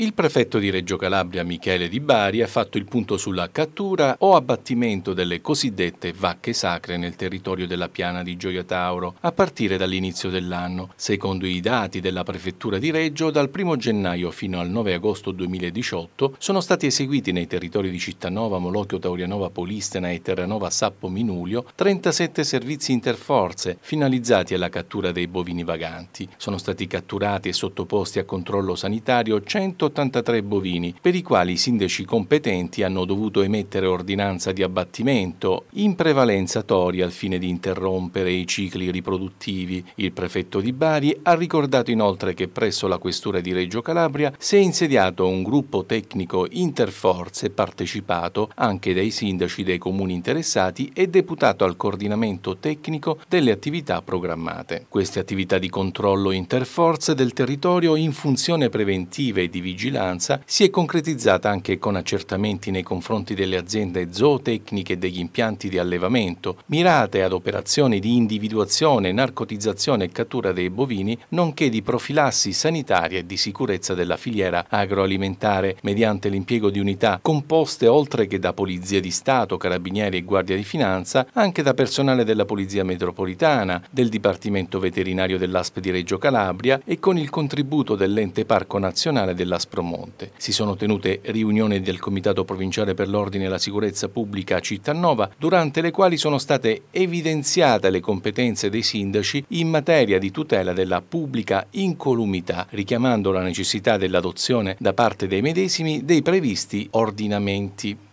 Il prefetto di Reggio Calabria Michele Di Bari ha fatto il punto sulla cattura o abbattimento delle cosiddette vacche sacre nel territorio della piana di Gioia Tauro a partire dall'inizio dell'anno. Secondo i dati della prefettura di Reggio, dal 1 gennaio fino al 9 agosto 2018 sono stati eseguiti nei territori di Cittanova, Molocchio, Taurianova, Polistena e Terranova Sappo Minulio 37 servizi interforze finalizzati alla cattura dei bovini vaganti. Sono stati catturati e sottoposti a controllo sanitario 100 183 bovini, per i quali i sindaci competenti hanno dovuto emettere ordinanza di abbattimento, in prevalenza tori al fine di interrompere i cicli riproduttivi. Il prefetto di Bari ha ricordato inoltre che presso la questura di Reggio Calabria si è insediato un gruppo tecnico interforze partecipato anche dai sindaci dei comuni interessati e deputato al coordinamento tecnico delle attività programmate. Queste attività di controllo interforze del territorio in funzione preventiva e di vigilanza vigilanza si è concretizzata anche con accertamenti nei confronti delle aziende zootecniche e degli impianti di allevamento, mirate ad operazioni di individuazione, narcotizzazione e cattura dei bovini, nonché di profilassi sanitaria e di sicurezza della filiera agroalimentare mediante l'impiego di unità composte oltre che da Polizia di Stato, Carabinieri e Guardia di Finanza, anche da personale della Polizia Metropolitana, del Dipartimento Veterinario dell'ASP di Reggio Calabria e con il contributo dell'Ente Parco Nazionale dell'ASP Aspromonte. Si sono tenute riunioni del Comitato Provinciale per l'Ordine e la Sicurezza Pubblica a Cittanova, durante le quali sono state evidenziate le competenze dei sindaci in materia di tutela della pubblica incolumità, richiamando la necessità dell'adozione da parte dei medesimi dei previsti ordinamenti.